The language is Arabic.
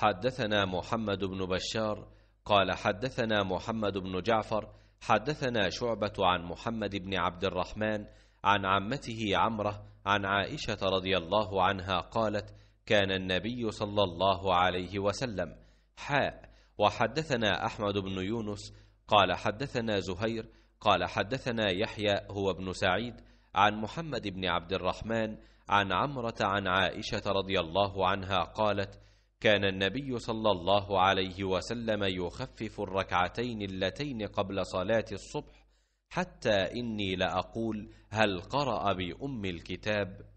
حدثنا محمد بن بشار قال حدثنا محمد بن جعفر حدثنا شعبة عن محمد بن عبد الرحمن عن عمته عمره عن عائشة رضي الله عنها قالت كان النبي صلى الله عليه وسلم حاء وحدثنا أحمد بن يونس قال حدثنا زهير قال حدثنا يحيى هو ابن سعيد عن محمد بن عبد الرحمن عن عمرة عن عائشة رضي الله عنها قالت كان النبي صلى الله عليه وسلم يخفف الركعتين اللتين قبل صلاة الصبح حتى إني لأقول هل قرأ بأم الكتاب؟